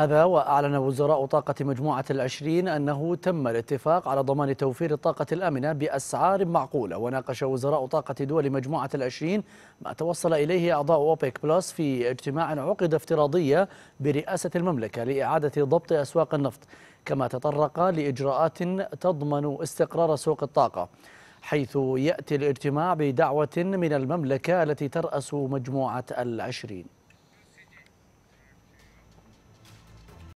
هذا وأعلن وزراء طاقة مجموعة العشرين أنه تم الاتفاق على ضمان توفير الطاقة الآمنة بأسعار معقولة وناقش وزراء طاقة دول مجموعة العشرين ما توصل إليه أعضاء أوبيك بلس في اجتماع عقد افتراضية برئاسة المملكة لإعادة ضبط أسواق النفط كما تطرق لإجراءات تضمن استقرار سوق الطاقة حيث يأتي الاجتماع بدعوة من المملكة التي ترأس مجموعة العشرين